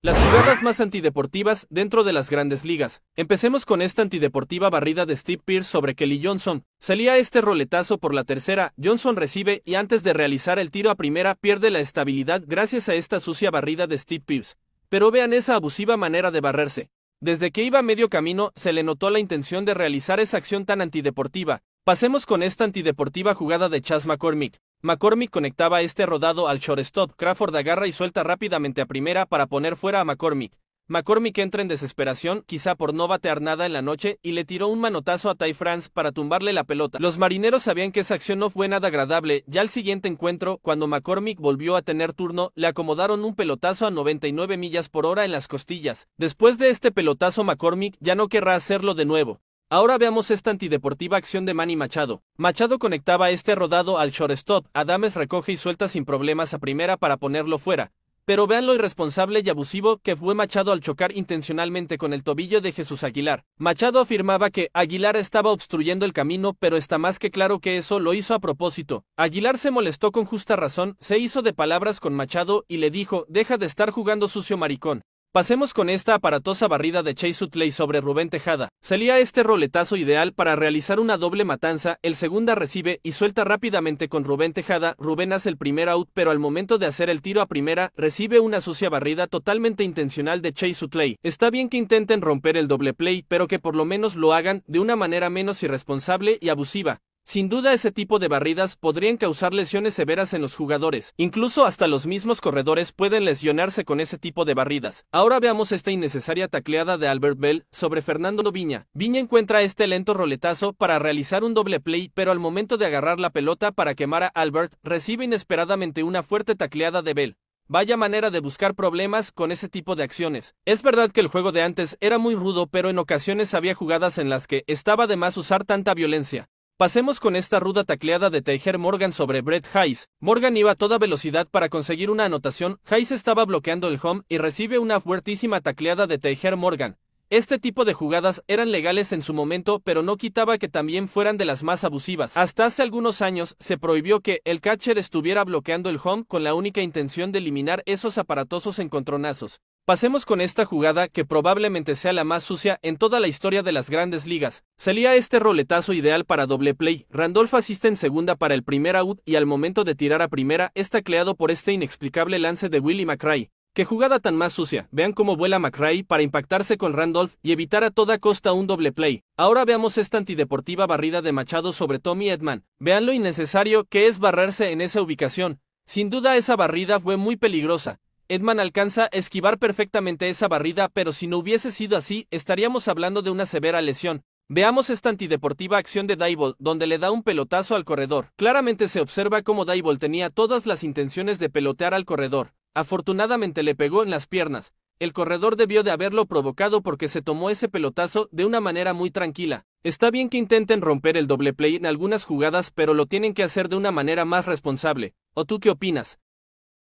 Las jugadas más antideportivas dentro de las grandes ligas. Empecemos con esta antideportiva barrida de Steve Pierce sobre Kelly Johnson. Salía este roletazo por la tercera, Johnson recibe y antes de realizar el tiro a primera pierde la estabilidad gracias a esta sucia barrida de Steve Pierce. Pero vean esa abusiva manera de barrerse. Desde que iba a medio camino se le notó la intención de realizar esa acción tan antideportiva. Pasemos con esta antideportiva jugada de Chas McCormick. McCormick conectaba este rodado al shortstop. Crawford agarra y suelta rápidamente a primera para poner fuera a McCormick. McCormick entra en desesperación, quizá por no batear nada en la noche, y le tiró un manotazo a Ty France para tumbarle la pelota. Los marineros sabían que esa acción no fue nada agradable, ya al siguiente encuentro, cuando McCormick volvió a tener turno, le acomodaron un pelotazo a 99 millas por hora en las costillas. Después de este pelotazo McCormick ya no querrá hacerlo de nuevo. Ahora veamos esta antideportiva acción de Manny Machado. Machado conectaba este rodado al shortstop, Adames recoge y suelta sin problemas a primera para ponerlo fuera. Pero vean lo irresponsable y abusivo que fue Machado al chocar intencionalmente con el tobillo de Jesús Aguilar. Machado afirmaba que Aguilar estaba obstruyendo el camino, pero está más que claro que eso lo hizo a propósito. Aguilar se molestó con justa razón, se hizo de palabras con Machado y le dijo, deja de estar jugando sucio maricón. Pasemos con esta aparatosa barrida de Chase Utley sobre Rubén Tejada. Salía este roletazo ideal para realizar una doble matanza, el segunda recibe y suelta rápidamente con Rubén Tejada, Rubén hace el primer out pero al momento de hacer el tiro a primera, recibe una sucia barrida totalmente intencional de Chase Utley. Está bien que intenten romper el doble play, pero que por lo menos lo hagan de una manera menos irresponsable y abusiva. Sin duda ese tipo de barridas podrían causar lesiones severas en los jugadores, incluso hasta los mismos corredores pueden lesionarse con ese tipo de barridas. Ahora veamos esta innecesaria tacleada de Albert Bell sobre Fernando Viña. Viña encuentra este lento roletazo para realizar un doble play, pero al momento de agarrar la pelota para quemar a Albert, recibe inesperadamente una fuerte tacleada de Bell. Vaya manera de buscar problemas con ese tipo de acciones. Es verdad que el juego de antes era muy rudo, pero en ocasiones había jugadas en las que estaba de más usar tanta violencia. Pasemos con esta ruda tacleada de Tejer Morgan sobre Brett Hayes. Morgan iba a toda velocidad para conseguir una anotación, Hayes estaba bloqueando el home y recibe una fuertísima tacleada de Tejer Morgan. Este tipo de jugadas eran legales en su momento, pero no quitaba que también fueran de las más abusivas. Hasta hace algunos años se prohibió que el catcher estuviera bloqueando el home con la única intención de eliminar esos aparatosos encontronazos. Pasemos con esta jugada que probablemente sea la más sucia en toda la historia de las grandes ligas. Salía este roletazo ideal para doble play, Randolph asiste en segunda para el primer out y al momento de tirar a primera está cleado por este inexplicable lance de Willie McRae. ¡Qué jugada tan más sucia! Vean cómo vuela McRae para impactarse con Randolph y evitar a toda costa un doble play. Ahora veamos esta antideportiva barrida de Machado sobre Tommy Edman. Vean lo innecesario que es barrarse en esa ubicación. Sin duda esa barrida fue muy peligrosa, Edman alcanza a esquivar perfectamente esa barrida, pero si no hubiese sido así, estaríamos hablando de una severa lesión. Veamos esta antideportiva acción de Dyball, donde le da un pelotazo al corredor. Claramente se observa cómo Dyball tenía todas las intenciones de pelotear al corredor. Afortunadamente le pegó en las piernas. El corredor debió de haberlo provocado porque se tomó ese pelotazo de una manera muy tranquila. Está bien que intenten romper el doble play en algunas jugadas, pero lo tienen que hacer de una manera más responsable. ¿O tú qué opinas?